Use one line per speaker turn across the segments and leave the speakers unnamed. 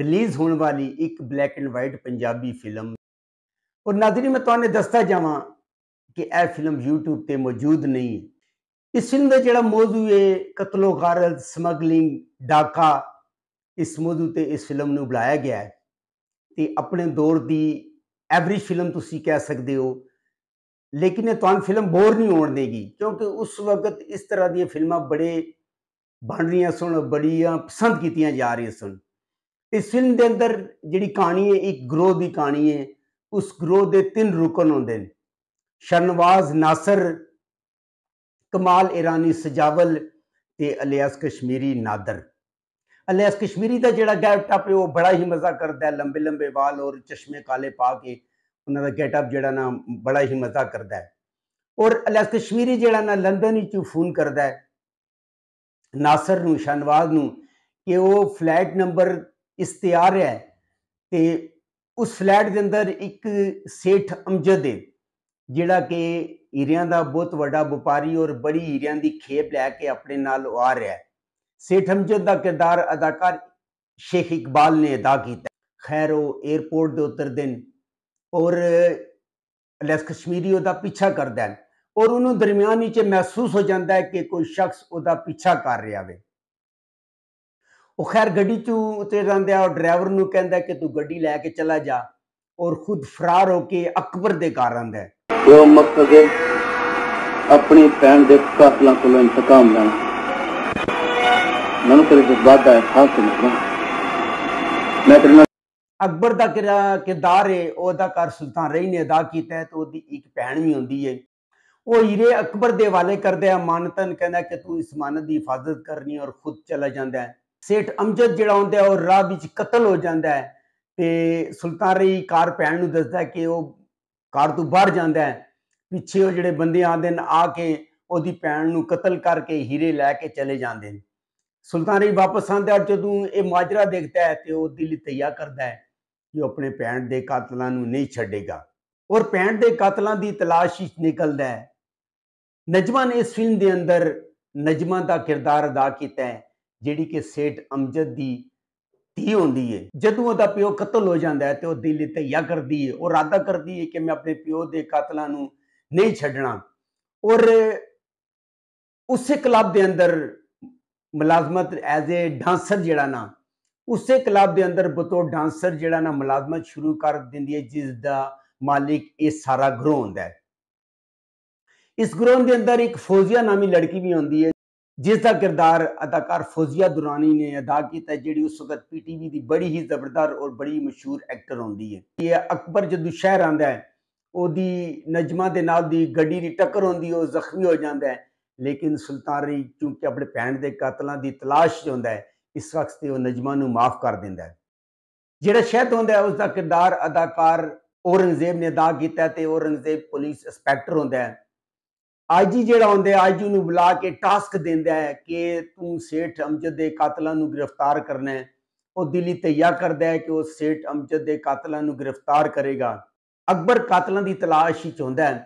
release ہونے والی ایک black and white Punjabi film اور نہ تصدا جا کہ یہ فلم یو ٹیوب سے موجود نہیں اس فلم کا جڑا موضوع ہے قتل وار سمگلنگ ڈاکہ اس موضوع اس فلم بلایا گیا ہے تو اپنے دور کی ایوری فلم تھی کہہ سکتے ہو لیکن یہ تو فلم بور نہیں آن دے گی کیونکہ اس وقت اس طرح دلما بڑے بن رہی سن بڑیا پسند کی جا رہی سن اس فلم دے اندر جڑی جیانی ہے ایک گروہ دی کہانی ہے اس گروہ دے تین رکن ہوتے شرنواز ناصر کمال ایرانی سجاول تے الیس کشمیری نادر الیس کشمیری دا جڑا گیٹ اپ ہے وہ بڑا ہی مزہ کرتا ہے لمبے لمبے وال اور چشمے کالے پا کے دا گیٹ اپ جڑا نا بڑا ہی مزہ کرتا ہے اور الیس کشمیری جڑا نا لندن چون کرتا ہے ناصر نو نو شنواز کہ وہ فلیٹ نمبر ہے اسلٹر ایک سیٹھ امجد ہے جڑا کہ ایریا کا بہت واقع وپاری اور بڑی ہیریا کی کھیپ لے کے اپنے نال ہے سیٹھ امجد کا کردار اداکار شیخ اقبال نے ادا کیا خیر وہ ایئرپورٹ سے اتردے اور کشمیری ادا پیچھا کردہ اور انہوں درمیان چ محسوس ہو جاتا ہے کہ کوئی شخص ادا پیچھا کر رہے خیر گا اور ڈرائیور لے کے چلا جا اور خود فرار ہو کے اکبر اکبر کردار ہے سلطان رئی نے ادا کیا آکبر کے حوالے کردہ مانتاً مانت کی حفاظت کرنی اور خود چلا جان ہے ਸੇਠ ਅਮਜਦ ਜਿਹੜਾ ਹੁੰਦਾ ਉਹ ਰਾਹ ਵਿੱਚ ਕਤਲ ਹੋ ਜਾਂਦਾ ਹੈ ਤੇ ਸੁਲਤਾਨ ਰਹੀ ਕਾਰ ਪੈਣ ਨੂੰ ਦੱਸਦਾ ਕਿ ਉਹ ਕਾਰ ਤੋਂ ਬਾਹਰ ਜਾਂਦਾ ਹੈ ਪਿੱਛੇ ਉਹ ਜਿਹੜੇ ਬੰਦੇ ਆਉਂਦੇ ਨੇ ਆ ਕੇ ਉਹਦੀ ਪੈਣ ਨੂੰ ਕਤਲ ਕਰਕੇ ਹੀਰੇ ਲੈ ਕੇ ਚਲੇ ਜਾਂਦੇ ਨੇ ਸੁਲਤਾਨ ਰਹੀ ਵਾਪਸ ਆਉਂਦਾ ਹੈ ਜਦੋਂ ਇਹ ਮਾਜਰਾ ਦੇਖਦਾ ਹੈ ਤੇ ਉਹ ਦਿਲ ਤਿਆਰ ਕਰਦਾ ਹੈ ਕਿ ਆਪਣੇ ਪੈਣ ਦੇ ਕਾਤਲਾਂ ਨੂੰ ਨਹੀਂ ਛੱਡੇਗਾ ਔਰ ਪੈਣ ਦੇ ਕਾਤਲਾਂ ਦੀ ਤਲਾਸ਼ ਵਿੱਚ ਨਿਕਲਦਾ ਹੈ ਨਜਮਾ ਨੇ ਇਸ ਫਿਲਮ ਦੇ ਅੰਦਰ ਨਜਮਾ ਦਾ ਕਿਰਦਾਰ ਅਦਾ ਕੀਤਾ ਹੈ جی سیٹ امجد ہے جدو پیو قتل ہو جاتا ہے تو ارادہ کرتی ہے کہ میں اپنے پیو کے قتل چاہیے کلب ملازمت ایز اے ڈانسر جہاں نا اسی کلب کے اندر بطور ڈانسر جا ملازمت شروع کر دینی ہے جس کا مالک یہ سارا گروہ آس گروہ دردر ایک فوجیا نامی لڑکی بھی آدمی ہے جس کا کردار اداکار فوزیہ دورانی نے ادا کیا جی اس وقت پی ٹی وی دی بڑی ہی زبردار اور بڑی مشہور ایکٹر ہے یہ اکبر جدو شہر آتا ہے او دی نجمہ دے نال دی دالی دی ٹکر ہوتی ہے وہ زخمی ہو جاتا ہے لیکن سلطان ری چونکہ اپنے پہن دے قاتل دی تلاش جو ہے اس وقت او نجمہ نو معاف کر دیا ہے جیڑا شہد ہوں اس دا کردار اداکار اورنگزیب نے ادا کیا اورنگزیب پولیس انسپیکٹر ہوں آئی جی جاؤ آئی جی بلا کے ٹاسک دیا ہے کہ تم سیٹھ امجد کے قاتلوں گرفتار کرنا ہے وہ دلی تیار کردہ ہے کہ وہ سیٹھ امجد کے قاتلوں گرفتار کرے گا اکبر قاتلوں کی تلاش ہی چاہتا ہے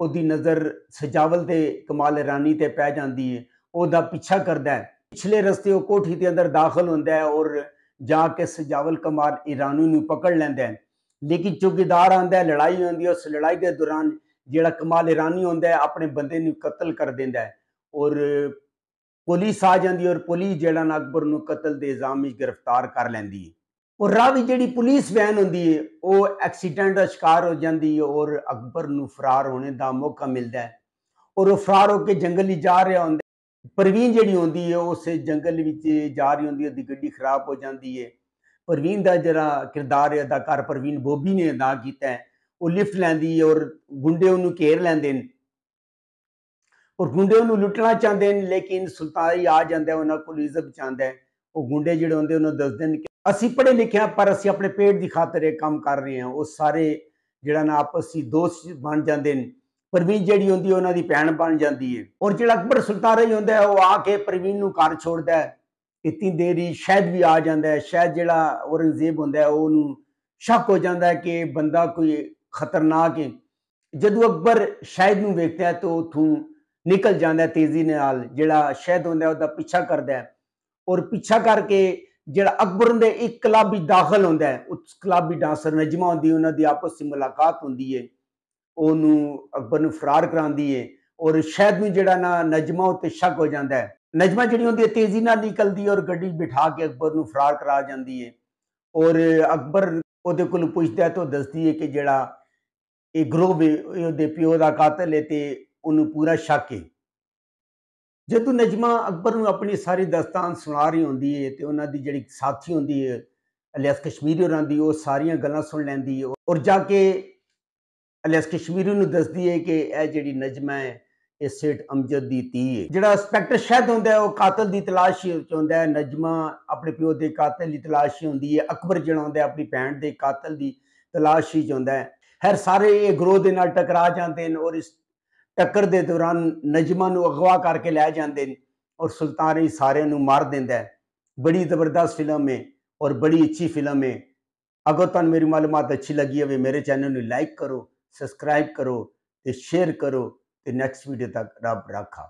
وہی نظر سجاول کے کمال ایرانی پہ پی جاتی ہے وہاں پیچھا کرد ہے پچھلے رستے وہ کوٹھی کے اندر داخل ہوتا ہے اور جا کے سجاول کمال ایرانی پکڑ لینا ہے لیکن چوکی دار آ لڑائی آدمی اس لڑائی کے دوران جیڑا کمال ایرانی ہوندا ہے اپنے بندے نو قتل کر دیندا ہے اور پولیس آ جاندی اور پولیس جیڑا اکبر نو قتل دے الزام وچ گرفتار کر لیندی ہے اور راوی جیڑی پولیس وین ہوندی ہے او ایکسیڈنٹ دا شکار ہو جاندی ہے اور اکبر نو فرار ہونے دا موقع ملدا ہے اور وہ فرار ہو کے جنگل جا رہا ہوندا ہے پروین جیڑی ہوندی ہے اس جنگل وچ جا رہی ہوندی ہے دی گڈی خراب ہو جاندی ہے پروین دا جڑا کردار ہے اداکار پروین بوبی نے ادا کیتا ہے وہ لفٹ لینی اور گنڈے ان لوگوں لیکن سلطان چاہتا ہے وہ گنڈے پڑھے لکھے ہیں پر پیٹ کی خاطر نہ آپسی دوست بن جاتے ہیں پروین جی ہوں کی بن جاتی ہے اور جڑ سلطان کے پروین ن چھوڑ د کتنی دیر ہی شاید بھی آ جا ہے شاید جہاں اورنگزیب ہوں وہ شک ہو جاتا ہے کہ بندہ کوئی خطرناک ہیں جدو اکبر شہدتا ہے توی پیچھا کر کے کلابی داخل ہوجمہ ہوں آپس سے ملاقات ہوندی ہے نو اکبر فرار کرا ہے اور شاید نو جڑا نا نجمہ اتنے شک ہو جاتا ہے نجمہ جہی ہے تیزی نا نکلتی ہے اور گیم بٹھا کے اکبر فرار کرا جاندی ہے اور اکبر ਉਹਦੇ ਕੋਲ ਪੁੱਛਦਾ ਤਾਂ ਦੱਸਦੀ ਹੈ ਕਿ ਜਿਹੜਾ ਇਹ ਗਰੋਹ ਉਹਦੇ ਪਿਓ ਦਾ ਕਾਤਲ ਹੈ ਤੇ ਉਹਨੂੰ ਪੂਰਾ ਸ਼ੱਕ ਹੈ ਜਦੋਂ ਨਜਮਾ ਅਕਬਰ ਨੂੰ ਆਪਣੀ ਸਾਰੀ ਦਸਤਾਨ ਸੁਣਾ ਰਹੀ ਹੁੰਦੀ ਹੈ ਤੇ ਉਹਨਾਂ ਦੀ ਜਿਹੜੀ ਸਾਥੀ ਹੁੰਦੀ ਹੈ ਅਲਿਆਸ ਕਸ਼ਮੀਰੀ ਉਹਨਾਂ ਦੀ ਉਹ ਸਾਰੀਆਂ ਗੱਲਾਂ ਸੁਣ ਲੈਂਦੀ ਹੈ ਔਰ ਜਾ ਕੇ ਅਲਿਆਸ ਕਸ਼ਮੀਰੀ ਨੂੰ ਦੱਸਦੀ ਹੈ ਕਿ ਇਹ ਜਿਹੜੀ ਨਜਮਾ ਹੈ یہ امجد دی تھی ہے جہاں اسپیکٹر شہد وہ قاتل تلاشی تلاش ہے نجمہ اپنے پیو دے قاتل دی تلاشی ہے اکبر جڑا ہے اپنی پینٹ دے قاتل دی تلاشی ہوندہ ہے ہر سارے یہ گروہ ٹکرا جاندے ہیں اور اس ٹکر دے دوران نجمہ نو اغوا کر کے لے جاندے ہیں اور سلطان ہی سارے مار ہے بڑی زبردست فلم ہے اور بڑی اچھی فلم ہے اگر تن میری معلومات اچھی لگی نو لائک کرو سبسکرائب کرو شیئر کرو نیکسٹ ویڈیو تک رب رکھا